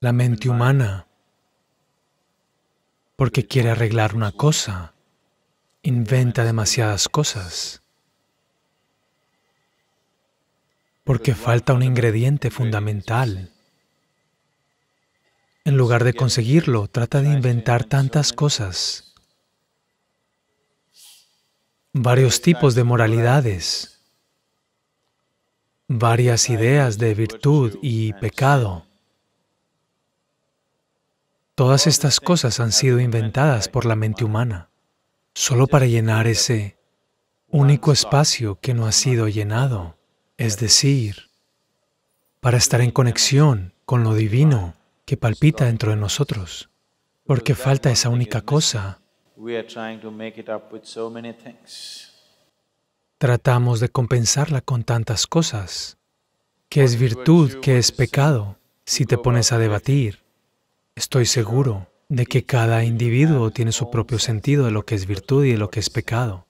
la mente humana, porque quiere arreglar una cosa, inventa demasiadas cosas, porque falta un ingrediente fundamental. En lugar de conseguirlo, trata de inventar tantas cosas, varios tipos de moralidades, varias ideas de virtud y pecado. Todas estas cosas han sido inventadas por la mente humana, solo para llenar ese único espacio que no ha sido llenado, es decir, para estar en conexión con lo divino que palpita dentro de nosotros, porque falta esa única cosa. Tratamos de compensarla con tantas cosas, que es virtud, que es pecado, si te pones a debatir Estoy seguro de que cada individuo tiene su propio sentido de lo que es virtud y de lo que es pecado.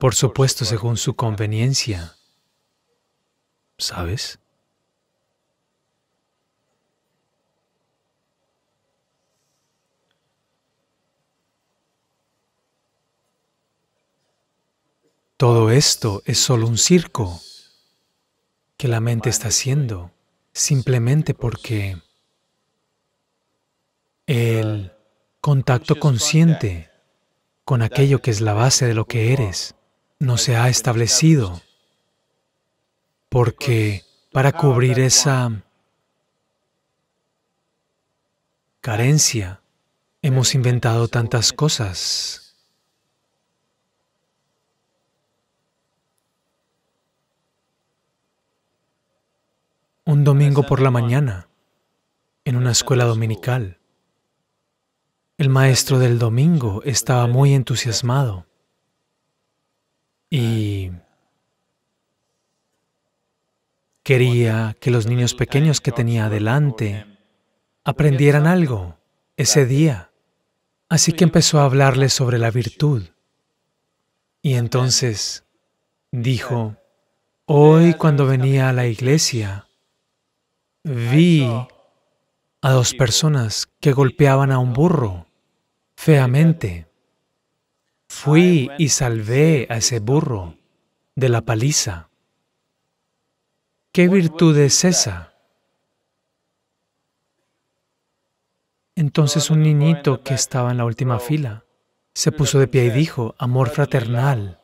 Por supuesto, según su conveniencia. ¿Sabes? Todo esto es solo un circo que la mente está haciendo simplemente porque el contacto consciente con aquello que es la base de lo que eres no se ha establecido, porque para cubrir esa carencia hemos inventado tantas cosas. Un domingo por la mañana, en una escuela dominical, el maestro del domingo estaba muy entusiasmado y quería que los niños pequeños que tenía adelante aprendieran algo ese día. Así que empezó a hablarle sobre la virtud. Y entonces dijo, hoy cuando venía a la iglesia, vi a dos personas que golpeaban a un burro feamente. Fui y salvé a ese burro de la paliza. ¿Qué virtud es esa? Entonces un niñito que estaba en la última fila se puso de pie y dijo, amor fraternal,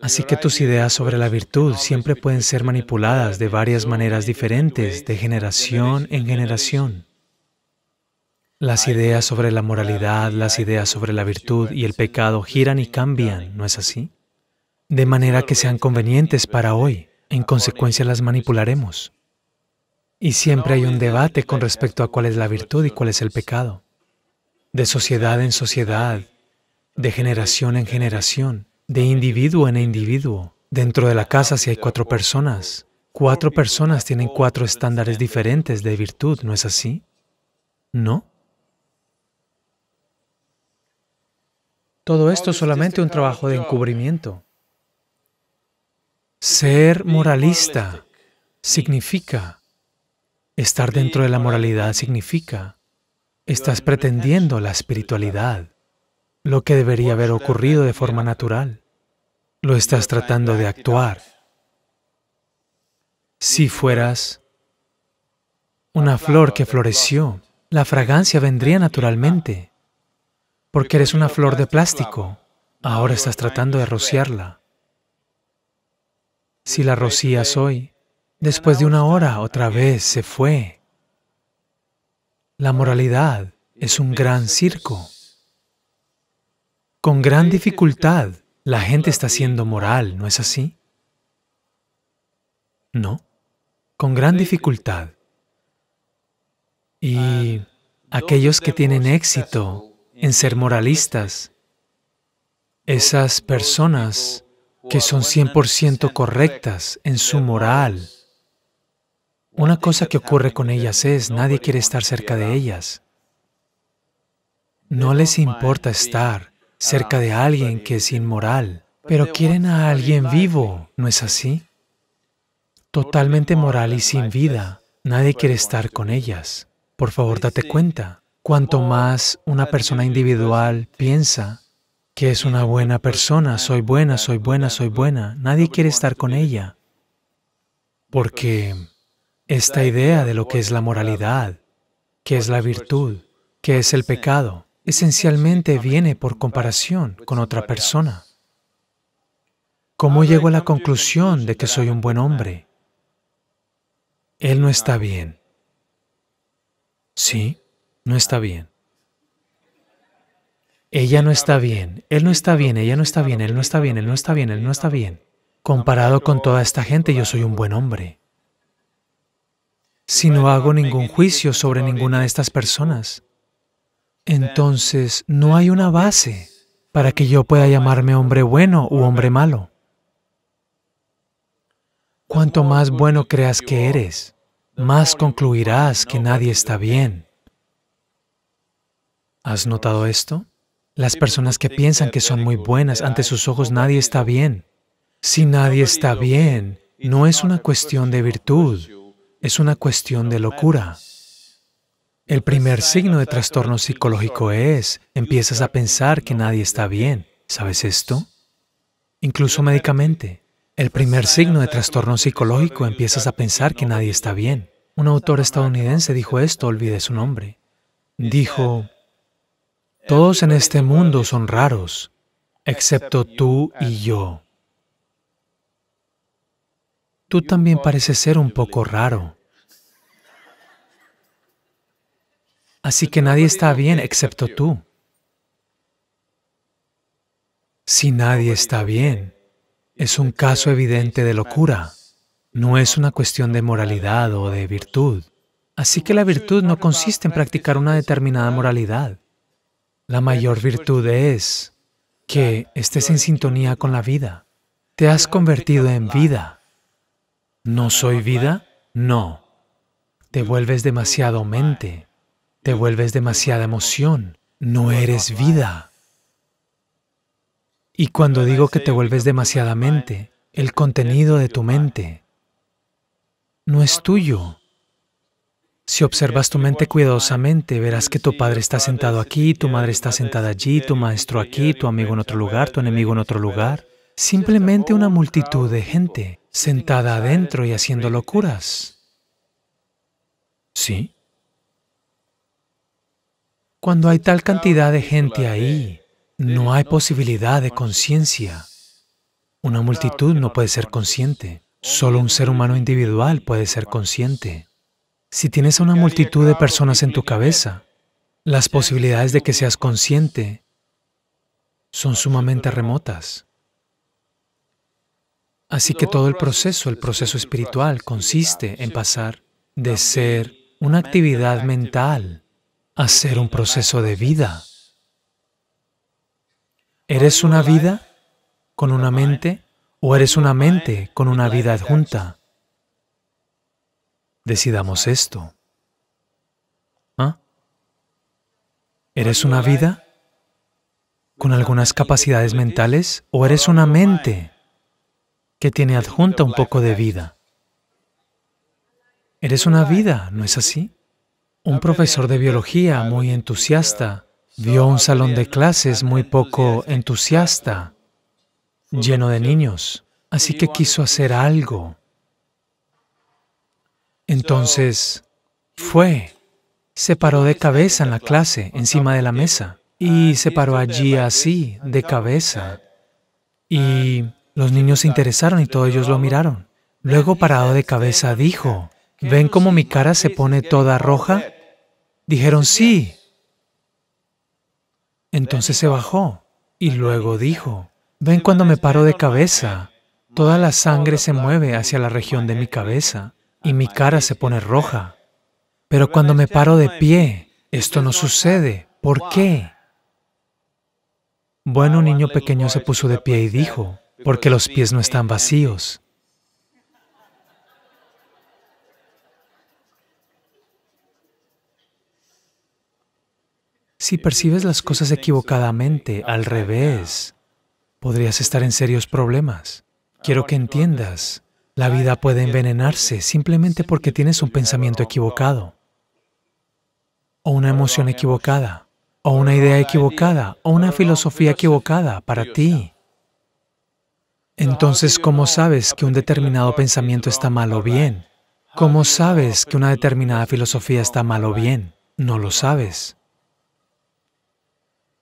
Así que tus ideas sobre la virtud siempre pueden ser manipuladas de varias maneras diferentes, de generación en generación. Las ideas sobre la moralidad, las ideas sobre la virtud y el pecado giran y cambian, ¿no es así? De manera que sean convenientes para hoy, en consecuencia las manipularemos. Y siempre hay un debate con respecto a cuál es la virtud y cuál es el pecado. De sociedad en sociedad, de generación en generación, de individuo en individuo. Dentro de la casa, si hay cuatro personas, cuatro personas tienen cuatro estándares diferentes de virtud, ¿no es así? ¿No? Todo esto es solamente un trabajo de encubrimiento. Ser moralista significa, estar dentro de la moralidad significa, estás pretendiendo la espiritualidad lo que debería haber ocurrido de forma natural. Lo estás tratando de actuar. Si fueras una flor que floreció, la fragancia vendría naturalmente, porque eres una flor de plástico. Ahora estás tratando de rociarla. Si la rocías hoy, después de una hora otra vez se fue. La moralidad es un gran circo. Con gran dificultad la gente ah, está siendo moral, ¿no es así? No, con gran dificultad. Y ah, aquellos que tienen éxito en ser moralistas, esas personas que son 100% correctas en su moral, una cosa que ocurre con ellas es, nadie quiere estar cerca de ellas. No les importa estar cerca de ah, alguien que es inmoral, pero quieren a alguien vivo, ¿no es así? Totalmente moral y sin vida. Nadie quiere estar con ellas. Por favor, pues date cuenta. Cuanto más una persona individual piensa que es una buena persona, soy buena, soy buena, soy buena, nadie quiere estar con ella. Porque esta idea de lo que es la moralidad, que es la virtud, que es el pecado, esencialmente viene por comparación con otra persona. ¿Cómo llego a la conclusión de que soy un buen hombre? Él no está bien. Sí, no está bien. Ella no está bien, él no está bien, ella no está bien, él no está bien, él no está bien, él no está bien. Comparado con toda esta gente, yo soy un buen hombre. Si no hago ningún juicio sobre ninguna de estas personas, entonces no hay una base para que yo pueda llamarme hombre bueno u hombre malo. Cuanto más bueno creas que eres, más concluirás que nadie está bien. ¿Has notado esto? Las personas que piensan que son muy buenas, ante sus ojos nadie está bien. Si nadie está bien, no es una cuestión de virtud, es una cuestión de locura. El primer signo de trastorno psicológico es, empiezas a pensar que nadie está bien. ¿Sabes esto? Incluso médicamente. El primer signo de trastorno psicológico empiezas a pensar que nadie está bien. Un autor estadounidense dijo esto, olvidé su nombre. Dijo, todos en este mundo son raros, excepto tú y yo. Tú también pareces ser un poco raro. Así que nadie está bien excepto tú. Si nadie está bien, es un caso evidente de locura. No es una cuestión de moralidad o de virtud. Así que la virtud no consiste en practicar una determinada moralidad. La mayor virtud es que estés en sintonía con la vida. Te has convertido en vida. ¿No soy vida? No. Te vuelves demasiado mente. Te vuelves demasiada emoción, no eres vida. Y cuando digo que te vuelves demasiada mente, el contenido de tu mente no es tuyo. Si observas tu mente cuidadosamente, verás que tu padre está sentado aquí, tu madre está sentada allí, tu maestro aquí, tu amigo en otro lugar, tu enemigo en otro lugar. Simplemente una multitud de gente sentada adentro y haciendo locuras. ¿Sí? Cuando hay tal cantidad de gente ahí, no hay posibilidad de conciencia. Una multitud no puede ser consciente. Solo un ser humano individual puede ser consciente. Si tienes una multitud de personas en tu cabeza, las posibilidades de que seas consciente son sumamente remotas. Así que todo el proceso, el proceso espiritual, consiste en pasar de ser una actividad mental hacer un proceso de vida. ¿Eres una vida con una mente o eres una mente con una vida adjunta? Decidamos esto. ¿Ah? ¿Eres una vida con algunas capacidades mentales o eres una mente que tiene adjunta un poco de vida? Eres una vida, ¿no es así? Un profesor de biología muy entusiasta vio un salón de clases muy poco entusiasta, lleno de niños, así que quiso hacer algo. Entonces, fue, se paró de cabeza en la clase, encima de la mesa, y se paró allí así, de cabeza. Y los niños se interesaron y todos ellos lo miraron. Luego, parado de cabeza, dijo, ¿ven cómo mi cara se pone toda roja? Dijeron sí. Entonces se bajó y luego dijo, ven cuando me paro de cabeza, toda la sangre se mueve hacia la región de mi cabeza y mi cara se pone roja. Pero cuando me paro de pie, esto no sucede. ¿Por qué? Bueno, un niño pequeño se puso de pie y dijo, porque los pies no están vacíos. Si percibes las cosas equivocadamente, al revés, podrías estar en serios problemas. Quiero que entiendas, la vida puede envenenarse simplemente porque tienes un pensamiento equivocado, o una emoción equivocada, o una idea equivocada, o una filosofía equivocada para ti. Entonces, ¿cómo sabes que un determinado pensamiento está mal o bien? ¿Cómo sabes que una determinada filosofía está mal o bien? No lo sabes.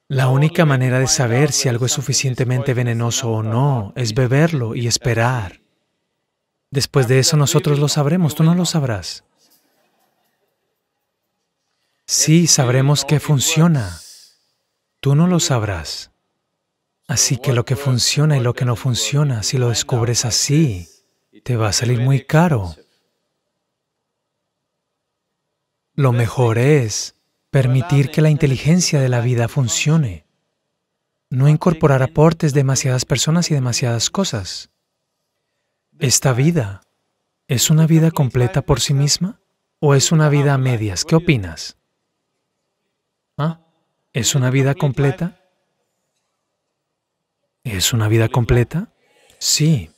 La única manera de saber si algo es suficientemente venenoso o no es beberlo y esperar. Después de eso nosotros lo sabremos, tú no lo sabrás. Sí, este sabremos que funciona. Tú no lo sabrás. Así que lo que funciona y lo que no funciona, si lo descubres así, te va a salir muy caro. Lo mejor es Permitir que la inteligencia de la vida funcione. No incorporar aportes de demasiadas personas y demasiadas cosas. Esta vida, ¿es una vida completa por sí misma o es una vida a medias? ¿Qué opinas? ¿Ah? ¿Es una vida completa? ¿Es una vida completa? Sí.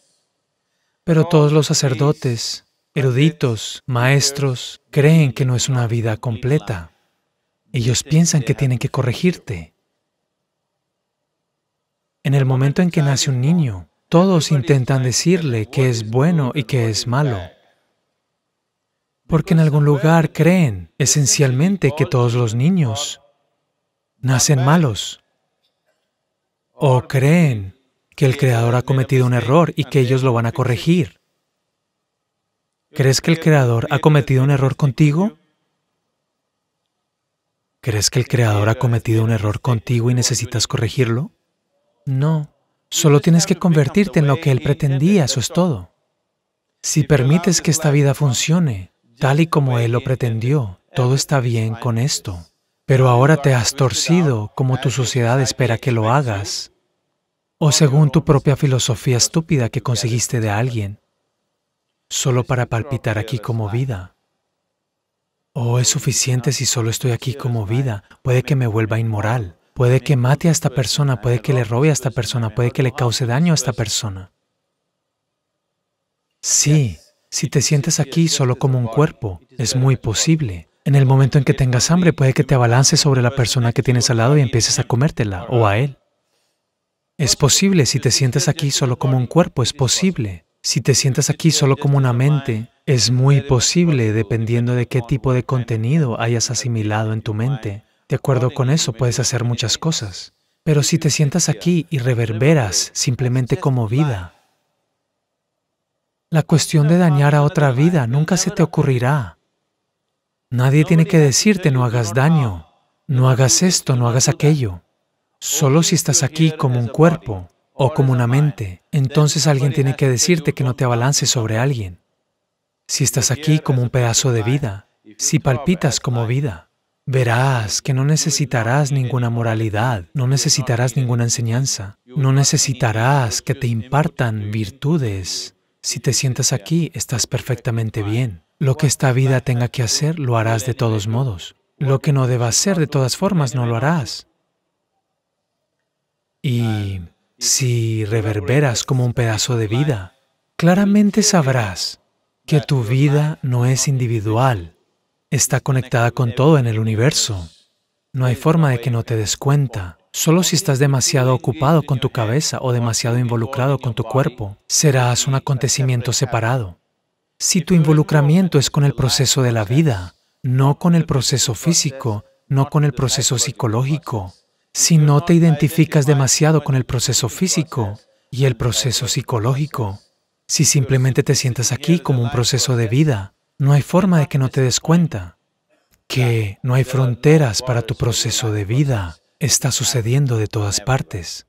Pero todos los sacerdotes, eruditos, maestros, creen que no es una vida completa. Ellos piensan que tienen que corregirte. En el momento en que nace un niño, todos intentan decirle que es bueno y que es malo. Porque en algún lugar creen esencialmente que todos los niños nacen malos. O creen que el Creador ha cometido un error y que ellos lo van a corregir. ¿Crees que el Creador ha cometido un error contigo? ¿Crees que el Creador ha cometido un error contigo y necesitas corregirlo? No, solo tienes que convertirte en lo que Él pretendía, eso es todo. Si permites que esta vida funcione tal y como Él lo pretendió, todo está bien con esto. Pero ahora te has torcido como tu sociedad espera que lo hagas, o según tu propia filosofía estúpida que conseguiste de alguien, solo para palpitar aquí como vida. Oh, es suficiente si solo estoy aquí como vida. Puede que me vuelva inmoral. Puede que mate a esta persona, puede que le robe a esta persona, puede que le cause daño a esta persona. Sí, si te sientes aquí solo como un cuerpo, es muy posible. En el momento en que tengas hambre, puede que te abalances sobre la persona que tienes al lado y empieces a comértela o a él. Es posible si te sientes aquí solo como un cuerpo, es posible. Si te sientes aquí solo como una mente, es muy posible dependiendo de qué tipo de contenido hayas asimilado en tu mente. De acuerdo con eso puedes hacer muchas cosas. Pero si te sientas aquí y reverberas simplemente como vida, la cuestión de dañar a otra vida nunca se te ocurrirá. Nadie tiene que decirte no hagas daño, no hagas esto, no hagas aquello. Solo si estás aquí como un cuerpo o como una mente, entonces alguien tiene que decirte que no te avalances sobre alguien. Si estás aquí como un pedazo de vida, si palpitas como vida, verás que no necesitarás ninguna moralidad, no necesitarás ninguna enseñanza, no necesitarás que te impartan virtudes. Si te sientas aquí, estás perfectamente bien. Lo que esta vida tenga que hacer, lo harás de todos modos. Lo que no deba hacer, de todas formas, no lo harás. Y si reverberas como un pedazo de vida, claramente sabrás que tu vida no es individual, está conectada con todo en el universo. No hay forma de que no te des cuenta. Solo si estás demasiado ocupado con tu cabeza o demasiado involucrado con tu cuerpo, serás un acontecimiento separado. Si tu involucramiento es con el proceso de la vida, no con el proceso físico, no con el proceso psicológico, si no te identificas demasiado con el proceso físico y el proceso psicológico, si simplemente te sientas aquí como un proceso de vida, no hay forma de que no te des cuenta que no hay fronteras para tu proceso de vida. Está sucediendo de todas partes.